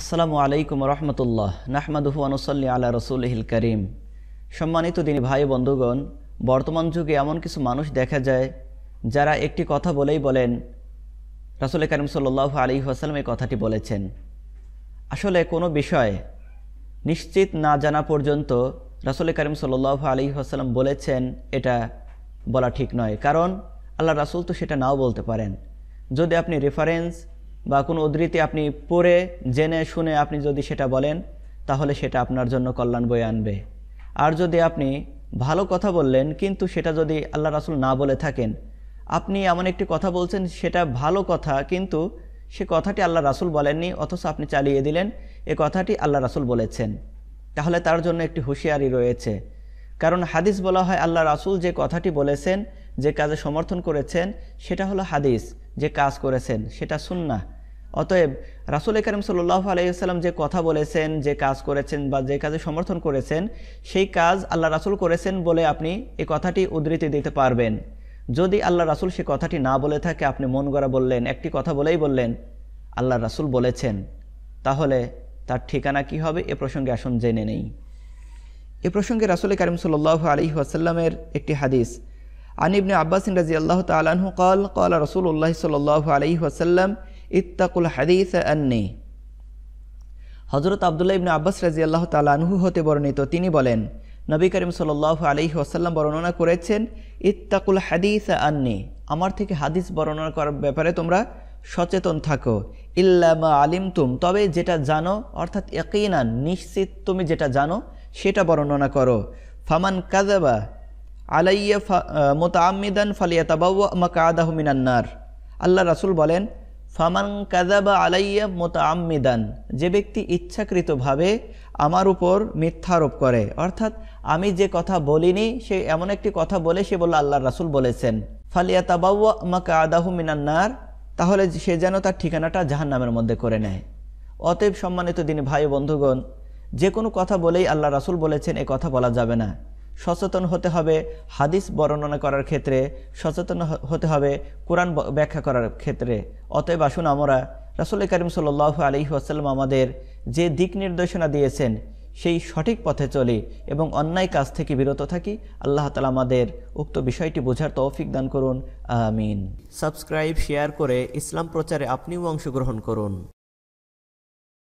আসসালামু আলাইকুম রহমতুল্লাহ নাহমাদুহু আনুসল্লি আলা রসুলহিল করিম সম্মানিত দিনী ভাই বন্ধুগণ বর্তমান যুগে এমন কিছু মানুষ দেখা যায় যারা একটি কথা বলেই বলেন রাসুল করিম সাল্লাহ আলী আসালাম এই কথাটি বলেছেন আসলে কোনো বিষয় নিশ্চিত না জানা পর্যন্ত রাসুল করিম সাল্লাহ আলী আসালাম বলেছেন এটা বলা ঠিক নয় কারণ আল্লাহ রাসুল তো সেটা নাও বলতে পারেন যদি আপনি রেফারেন্স বা কোনো উদ্ধৃতি আপনি পড়ে জেনে শুনে আপনি যদি সেটা বলেন তাহলে সেটা আপনার জন্য কল্যাণ বয়ে আনবে আর যদি আপনি ভালো কথা বললেন কিন্তু সেটা যদি আল্লাহ রাসুল না বলে থাকেন আপনি এমন একটি কথা বলছেন সেটা ভালো কথা কিন্তু সে কথাটি আল্লাহ রাসুল বলেননি অথচ আপনি চালিয়ে দিলেন এ কথাটি আল্লাহ রাসুল বলেছেন তাহলে তার জন্য একটি হুঁশিয়ারি রয়েছে কারণ হাদিস বলা হয় আল্লাহ রাসুল যে কথাটি বলেছেন যে কাজে সমর্থন করেছেন সেটা হলো হাদিস যে কাজ করেছেন সেটা শুননা অতএব রাসুল করিম সাল্লাহ আলাইসাল্লাম যে কথা বলেছেন যে কাজ করেছেন বা যে কাজে সমর্থন করেছেন সেই কাজ আল্লাহ রাসুল করেছেন বলে আপনি এ কথাটি উদ্ধৃতি দিতে পারবেন যদি আল্লাহ রাসুল সে কথাটি না বলে থাকে আপনি মন গড়া বললেন একটি কথা বলেই বললেন আল্লাহ রাসুল বলেছেন তাহলে তার ঠিকানা কি হবে এ প্রসঙ্গে আসুন জেনে নেই এ প্রসঙ্গে রাসুল করিম সাল্লাহ আলী আসাল্লামের একটি হাদিস আনিবনে আব্বাসিন রাজি আল্লাহ তাল্লাহ কল কল রসুল সাল আলী ইত্তাকুল হাদিস আন্নি হজরত আবদুল্লাহ ইবনে আব্বাস রাজি আল্লাহ তালানহু হতে বর্ণিত তিনি বলেন নবী করিম সাল্লাহ আলহি ওসাল্লাম বর্ণনা করেছেন ইত্তাকুল হাদিস আন্নি আমার থেকে হাদিস বর্ণনা করার ব্যাপারে তোমরা সচেতন থাকো ইল্লামা আলিমতুম তবে যেটা জানো অর্থাৎ একইনা নিশ্চিত তুমি যেটা জানো সেটা বর্ণনা করো ফামান কাজাবা আলাইয়া মোতামিদান ফালিয়া তাবাউ মাকা আদাহমিনান্নার আল্লাহ রাসুল বলেন ফামান কাজাবা আলাইয়া মোতাআম্মিদান যে ব্যক্তি ইচ্ছাকৃতভাবে আমার উপর মিথ্যারোপ করে অর্থাৎ আমি যে কথা বলিনি সে এমন একটি কথা বলে সে বলল আল্লাহ রাসুল বলেছেন ফালিয়া তাবাউয়া আমাকে আদাহু মিনান্নার তাহলে সে যেন তার ঠিকানাটা জাহান্নামের মধ্যে করে নেয় অতএব সম্মানিত দিন ভাই বন্ধুগণ যে কোনো কথা বলেই আল্লাহ রাসুল বলেছেন এ কথা বলা যাবে না সচেতন হতে হবে হাদিস বর্ণনা করার ক্ষেত্রে সচেতন হতে হবে কোরআন ব্যাখ্যা করার ক্ষেত্রে অতএব আসুন আমরা রাসুল করিম সাল আলহি আসসালাম আমাদের যে দিক নির্দেশনা দিয়েছেন সেই সঠিক পথে চলি এবং অন্যায় কাজ থেকে বিরত থাকি আল্লাহ তালা আমাদের উক্ত বিষয়টি বোঝার তৌফিক দান করুন আমিন সাবস্ক্রাইব শেয়ার করে ইসলাম প্রচারে আপনিও অংশগ্রহণ করুন